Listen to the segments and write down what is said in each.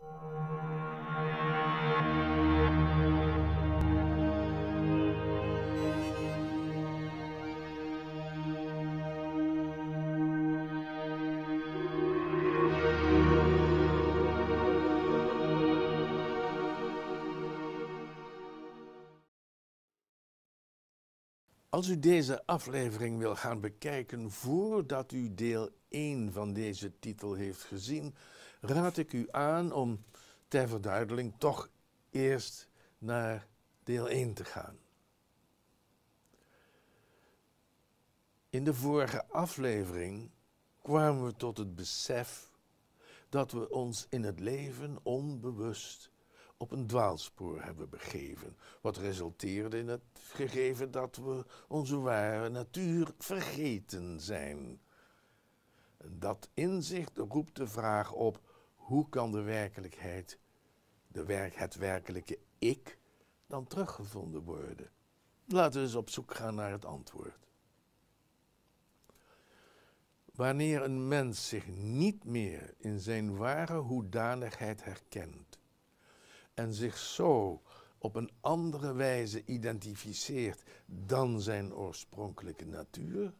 Als u deze aflevering wil gaan bekijken voordat u deel 1 van deze titel heeft gezien, raad ik u aan om ter verduideling toch eerst naar deel 1 te gaan. In de vorige aflevering kwamen we tot het besef dat we ons in het leven onbewust op een dwaalspoor hebben begeven, wat resulteerde in het gegeven dat we onze ware natuur vergeten zijn. Dat inzicht roept de vraag op hoe kan de werkelijkheid, de het werkelijke ik, dan teruggevonden worden? Laten we eens op zoek gaan naar het antwoord. Wanneer een mens zich niet meer in zijn ware hoedanigheid herkent en zich zo op een andere wijze identificeert dan zijn oorspronkelijke natuur,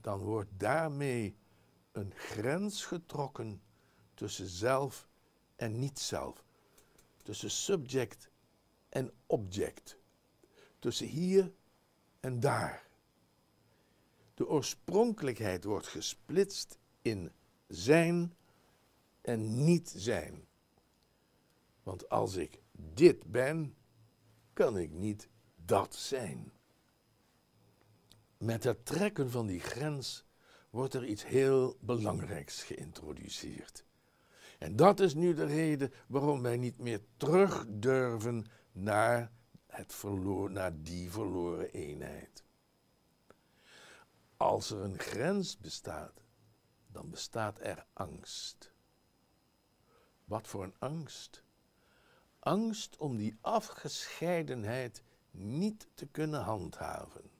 dan wordt daarmee een grens getrokken tussen zelf en niet-zelf, tussen subject en object, tussen hier en daar. De oorspronkelijkheid wordt gesplitst in zijn en niet zijn. Want als ik dit ben, kan ik niet dat zijn. Met het trekken van die grens wordt er iets heel belangrijks geïntroduceerd. En dat is nu de reden waarom wij niet meer terug durven naar, het verloor, naar die verloren eenheid. Als er een grens bestaat, dan bestaat er angst. Wat voor een angst? Angst om die afgescheidenheid niet te kunnen handhaven.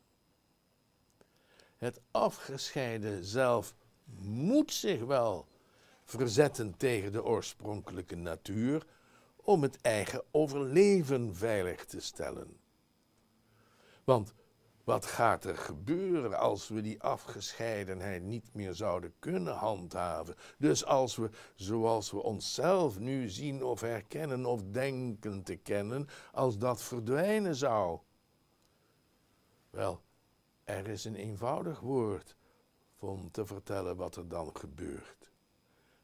Het afgescheiden zelf moet zich wel verzetten tegen de oorspronkelijke natuur om het eigen overleven veilig te stellen. Want wat gaat er gebeuren als we die afgescheidenheid niet meer zouden kunnen handhaven? Dus als we, zoals we onszelf nu zien of herkennen of denken te kennen, als dat verdwijnen zou? Wel, er is een eenvoudig woord om te vertellen wat er dan gebeurt.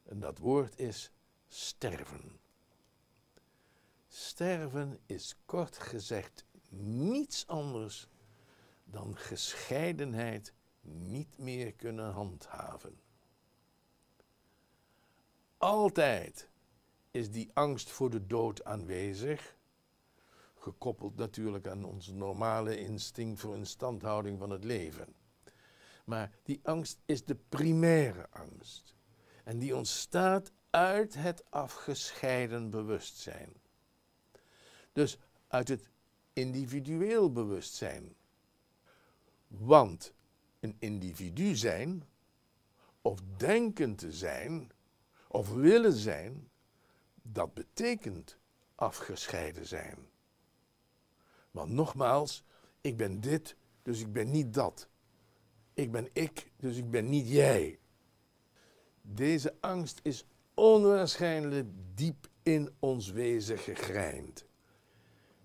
En dat woord is sterven. Sterven is kort gezegd niets anders dan gescheidenheid niet meer kunnen handhaven. Altijd is die angst voor de dood aanwezig, gekoppeld natuurlijk aan ons normale instinct voor instandhouding van het leven. Maar die angst is de primaire angst. En die ontstaat uit het afgescheiden bewustzijn. Dus uit het individueel bewustzijn. Want een individu zijn, of denken te zijn, of willen zijn, dat betekent afgescheiden zijn. Want nogmaals, ik ben dit, dus ik ben niet dat. Ik ben ik, dus ik ben niet jij. Deze angst is onwaarschijnlijk diep in ons wezen gegrijnd.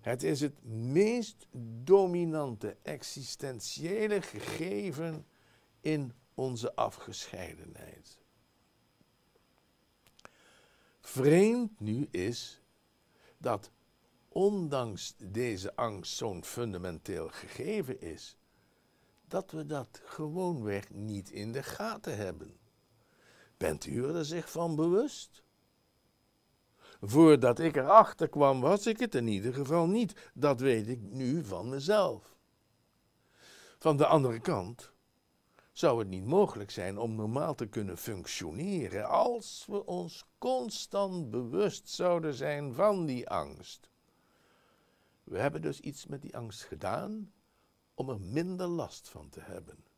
Het is het meest dominante existentiële gegeven in onze afgescheidenheid. Vreemd nu is dat ondanks deze angst zo'n fundamenteel gegeven is, dat we dat gewoonweg niet in de gaten hebben. Bent u er zich van bewust? Voordat ik erachter kwam, was ik het in ieder geval niet. Dat weet ik nu van mezelf. Van de andere kant zou het niet mogelijk zijn om normaal te kunnen functioneren als we ons constant bewust zouden zijn van die angst. We hebben dus iets met die angst gedaan om er minder last van te hebben.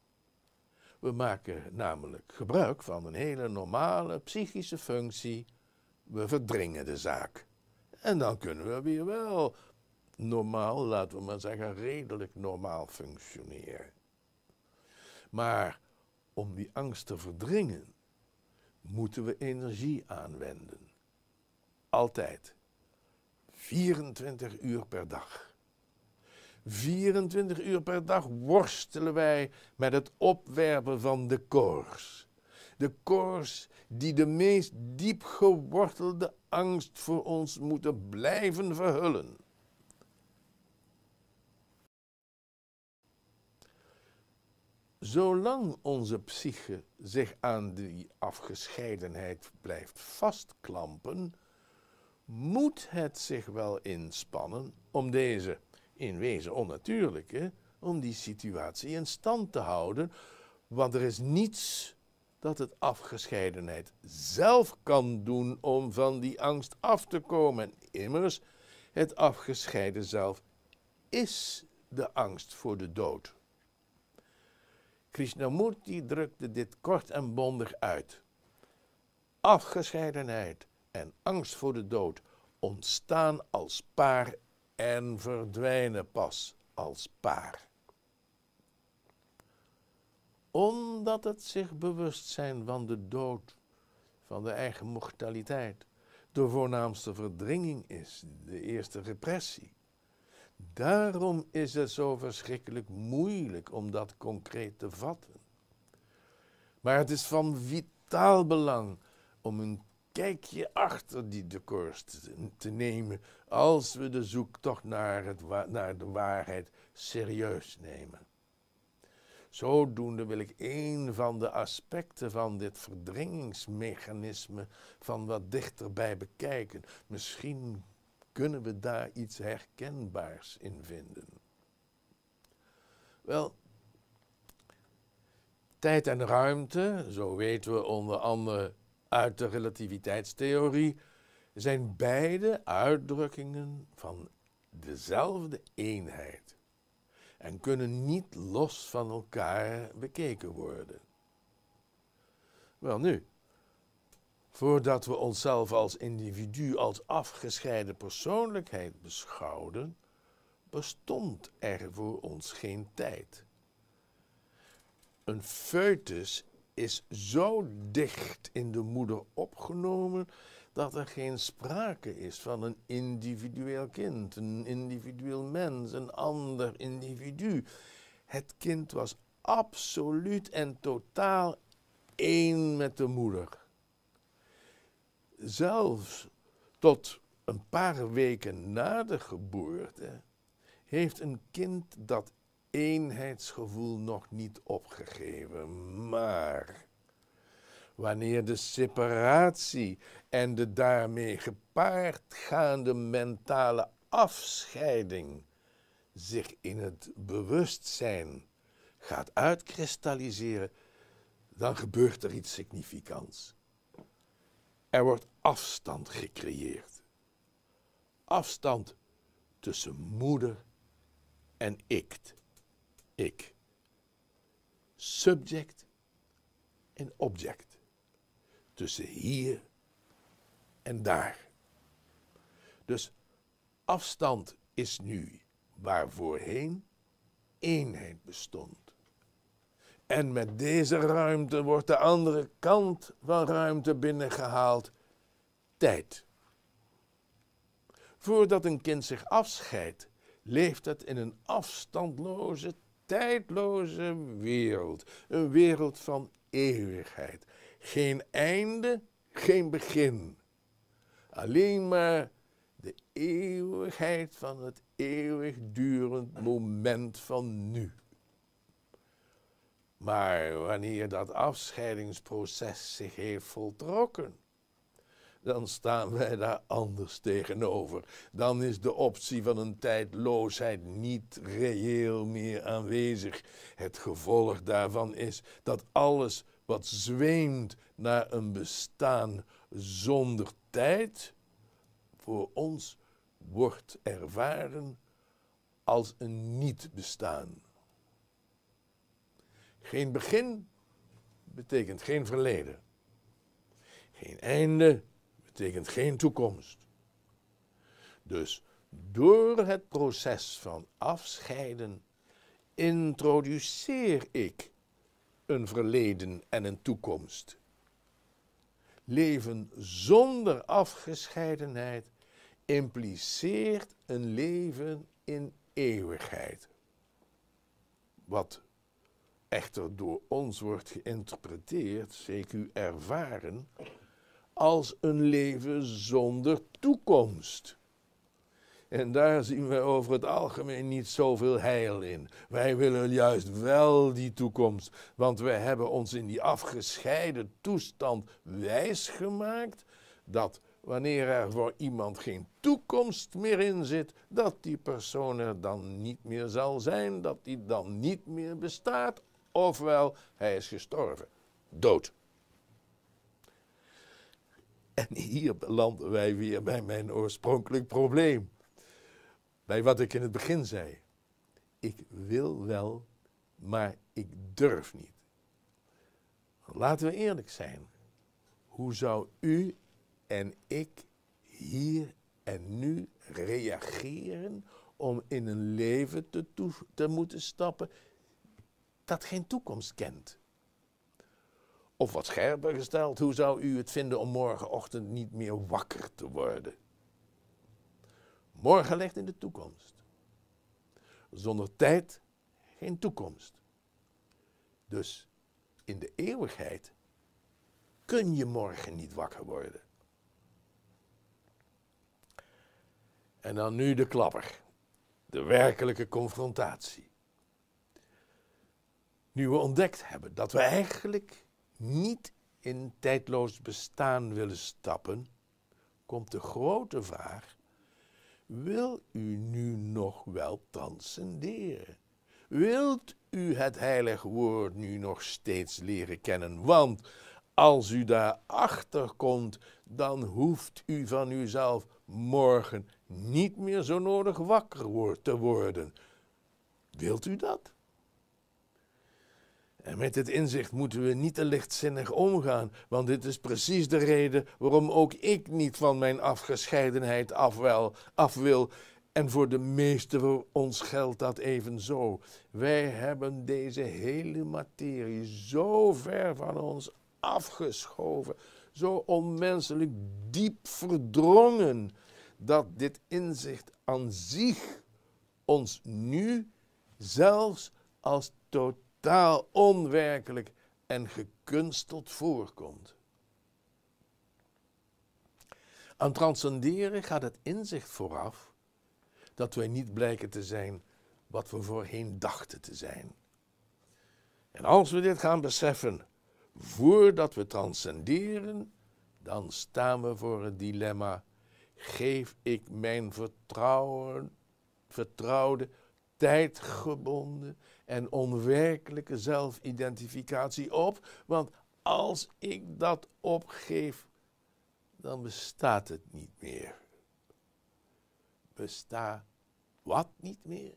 We maken namelijk gebruik van een hele normale psychische functie. We verdringen de zaak. En dan kunnen we weer wel normaal, laten we maar zeggen, redelijk normaal functioneren. Maar om die angst te verdringen, moeten we energie aanwenden. Altijd. 24 uur per dag. 24 uur per dag worstelen wij met het opwerpen van de koers. De koers die de meest diep gewortelde angst voor ons moeten blijven verhullen. Zolang onze psyche zich aan die afgescheidenheid blijft vastklampen, moet het zich wel inspannen om deze in wezen onnatuurlijk hè, om die situatie in stand te houden. Want er is niets dat het afgescheidenheid zelf kan doen om van die angst af te komen. immers, het afgescheiden zelf is de angst voor de dood. Krishnamurti drukte dit kort en bondig uit. Afgescheidenheid en angst voor de dood ontstaan als paar en verdwijnen pas als paar. Omdat het zich bewust zijn van de dood, van de eigen mortaliteit, de voornaamste verdringing is, de eerste repressie. Daarom is het zo verschrikkelijk moeilijk om dat concreet te vatten. Maar het is van vitaal belang om een kijkje achter die decors te, te nemen als we de zoektocht naar, het naar de waarheid serieus nemen. Zodoende wil ik een van de aspecten van dit verdringingsmechanisme van wat dichterbij bekijken. Misschien kunnen we daar iets herkenbaars in vinden. Wel, tijd en ruimte, zo weten we onder andere uit de relativiteitstheorie, zijn beide uitdrukkingen van dezelfde eenheid en kunnen niet los van elkaar bekeken worden. Welnu, voordat we onszelf als individu, als afgescheiden persoonlijkheid beschouwden, bestond er voor ons geen tijd. Een foetus is zo dicht in de moeder opgenomen dat er geen sprake is van een individueel kind, een individueel mens, een ander individu. Het kind was absoluut en totaal één met de moeder. Zelfs tot een paar weken na de geboorte heeft een kind dat eenheidsgevoel nog niet opgegeven, maar wanneer de separatie en de daarmee gepaardgaande mentale afscheiding zich in het bewustzijn gaat uitkristalliseren, dan gebeurt er iets significants. Er wordt afstand gecreëerd. Afstand tussen moeder en ik. Ik. Subject en object tussen hier en daar. Dus afstand is nu waar voorheen eenheid bestond. En met deze ruimte wordt de andere kant van ruimte binnengehaald, tijd. Voordat een kind zich afscheidt, leeft het in een afstandloze, tijdloze wereld. Een wereld van eeuwigheid. Geen einde, geen begin. Alleen maar de eeuwigheid van het eeuwigdurend moment van nu. Maar wanneer dat afscheidingsproces zich heeft voltrokken, dan staan wij daar anders tegenover. Dan is de optie van een tijdloosheid niet reëel meer aanwezig. Het gevolg daarvan is dat alles wat zweemt naar een bestaan zonder tijd, voor ons wordt ervaren als een niet-bestaan. Geen begin betekent geen verleden. Geen einde betekent geen toekomst. Dus door het proces van afscheiden introduceer ik een verleden en een toekomst. Leven zonder afgescheidenheid impliceert een leven in eeuwigheid. Wat echter door ons wordt geïnterpreteerd, u ervaren, als een leven zonder toekomst. En daar zien we over het algemeen niet zoveel heil in. Wij willen juist wel die toekomst, want wij hebben ons in die afgescheiden toestand wijsgemaakt dat wanneer er voor iemand geen toekomst meer in zit, dat die persoon er dan niet meer zal zijn, dat die dan niet meer bestaat, ofwel hij is gestorven, dood. En hier belanden wij weer bij mijn oorspronkelijk probleem bij wat ik in het begin zei. Ik wil wel, maar ik durf niet. Laten we eerlijk zijn. Hoe zou u en ik hier en nu reageren om in een leven te, te moeten stappen dat geen toekomst kent? Of wat scherper gesteld, hoe zou u het vinden om morgenochtend niet meer wakker te worden? Morgen ligt in de toekomst. Zonder tijd geen toekomst. Dus in de eeuwigheid kun je morgen niet wakker worden. En dan nu de klapper, de werkelijke confrontatie. Nu we ontdekt hebben dat we eigenlijk niet in tijdloos bestaan willen stappen, komt de grote vraag wil u nu nog wel transcenderen? Wilt u het heilige woord nu nog steeds leren kennen? Want als u daarachter komt, dan hoeft u van uzelf morgen niet meer zo nodig wakker te worden. Wilt u dat? En met dit inzicht moeten we niet te lichtzinnig omgaan, want dit is precies de reden waarom ook ik niet van mijn afgescheidenheid af, wil. En voor de meesten van ons geldt dat evenzo. Wij hebben deze hele materie zo ver van ons afgeschoven, zo onmenselijk diep verdrongen, dat dit inzicht aan zich ons nu zelfs als totaal taal onwerkelijk en gekunsteld voorkomt. Aan transcenderen gaat het inzicht vooraf dat wij niet blijken te zijn wat we voorheen dachten te zijn. En als we dit gaan beseffen, voordat we transcenderen, dan staan we voor het dilemma: geef ik mijn vertrouwen, vertrouwde, tijdgebonden en onwerkelijke zelfidentificatie op. Want als ik dat opgeef, dan bestaat het niet meer. Besta wat niet meer?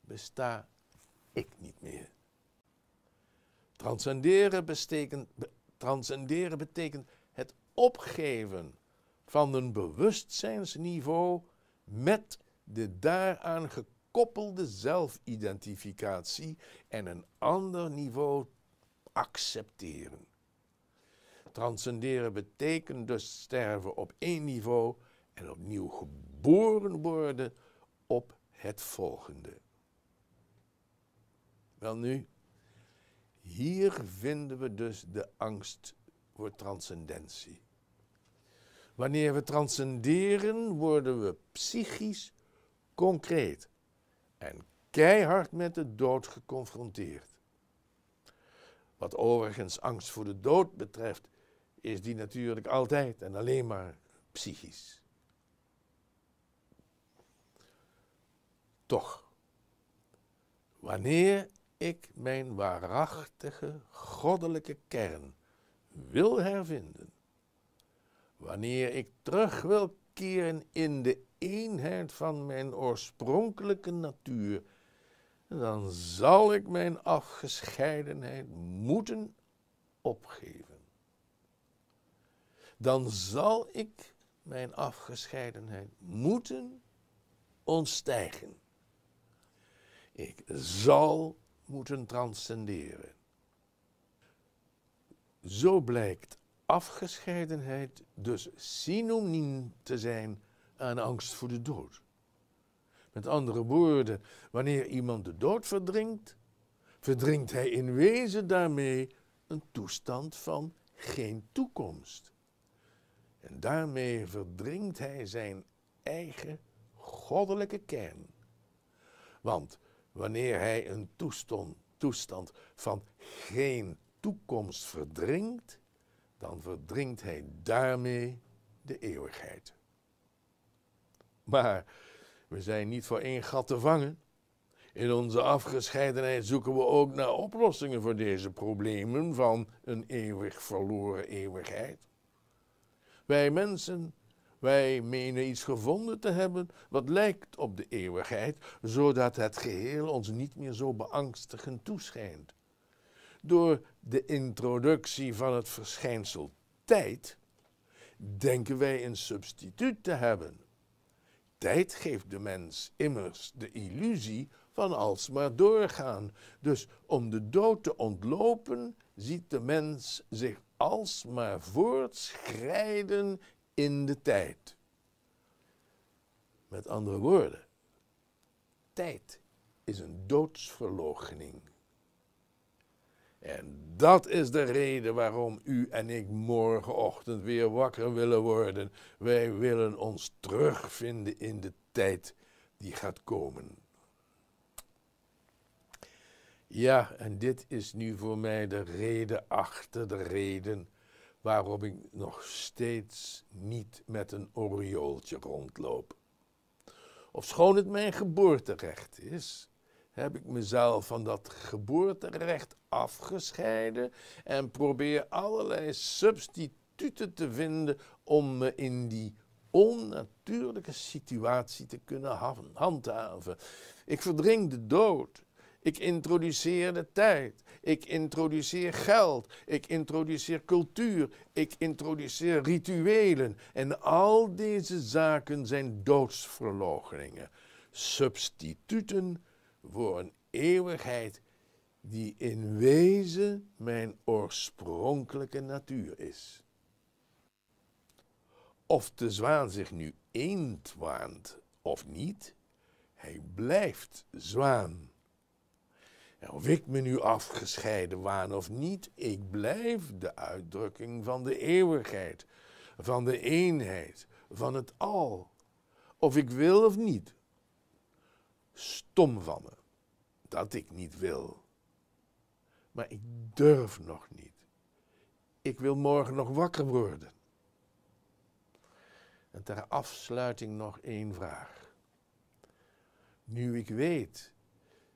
Besta ik niet meer. Transcenderen, betekent, transcenderen betekent het opgeven van een bewustzijnsniveau met de daaraan ge koppelde zelfidentificatie en een ander niveau accepteren. Transcenderen betekent dus sterven op één niveau en opnieuw geboren worden op het volgende. Welnu, hier vinden we dus de angst voor transcendentie. Wanneer we transcenderen, worden we psychisch concreet en keihard met de dood geconfronteerd. Wat overigens angst voor de dood betreft, is die natuurlijk altijd en alleen maar psychisch. Toch, wanneer ik mijn waarachtige goddelijke kern wil hervinden, wanneer ik terug wil keren in de eenheid van mijn oorspronkelijke natuur, dan zal ik mijn afgescheidenheid moeten opgeven. Dan zal ik mijn afgescheidenheid moeten ontstijgen. Ik zal moeten transcenderen. Zo blijkt afgescheidenheid dus synoniem te zijn aan angst voor de dood. Met andere woorden, wanneer iemand de dood verdrinkt, verdrinkt hij in wezen daarmee een toestand van geen toekomst. En daarmee verdrinkt hij zijn eigen goddelijke kern. Want wanneer hij een toestand, toestand van geen toekomst verdrinkt, dan verdrinkt hij daarmee de eeuwigheid. Maar we zijn niet voor één gat te vangen. In onze afgescheidenheid zoeken we ook naar oplossingen voor deze problemen van een eeuwig verloren eeuwigheid. Wij mensen, wij menen iets gevonden te hebben wat lijkt op de eeuwigheid, zodat het geheel ons niet meer zo beangstigend toeschijnt. Door de introductie van het verschijnsel tijd denken wij een substituut te hebben tijd geeft de mens immers de illusie van alsmaar doorgaan. Dus om de dood te ontlopen, ziet de mens zich alsmaar voortschrijden in de tijd. Met andere woorden, tijd is een doodsverloochening. En dat is de reden waarom u en ik morgenochtend weer wakker willen worden. Wij willen ons terugvinden in de tijd die gaat komen. Ja, en dit is nu voor mij de reden achter de reden waarom ik nog steeds niet met een oriooltje rondloop. Ofschoon het mijn geboorterecht is, heb ik mezelf van dat geboorterecht afgescheiden en probeer allerlei substituten te vinden om me in die onnatuurlijke situatie te kunnen handhaven. Ik verdring de dood. Ik introduceer de tijd. Ik introduceer geld. Ik introduceer cultuur. Ik introduceer rituelen. En al deze zaken zijn doodsverloocheningen. Substituten voor een eeuwigheid die in wezen mijn oorspronkelijke natuur is. Of de zwaan zich nu eend waant of niet, hij blijft zwaan. En of ik me nu afgescheiden waan of niet, ik blijf de uitdrukking van de eeuwigheid, van de eenheid, van het al. Of ik wil of niet, stom van me dat ik niet wil. Maar ik durf nog niet. Ik wil morgen nog wakker worden. En ter afsluiting nog één vraag. Nu ik weet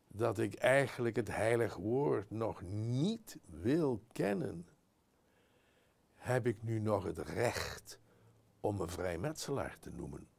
dat ik eigenlijk het heilig woord nog niet wil kennen, heb ik nu nog het recht om een vrijmetselaar te noemen.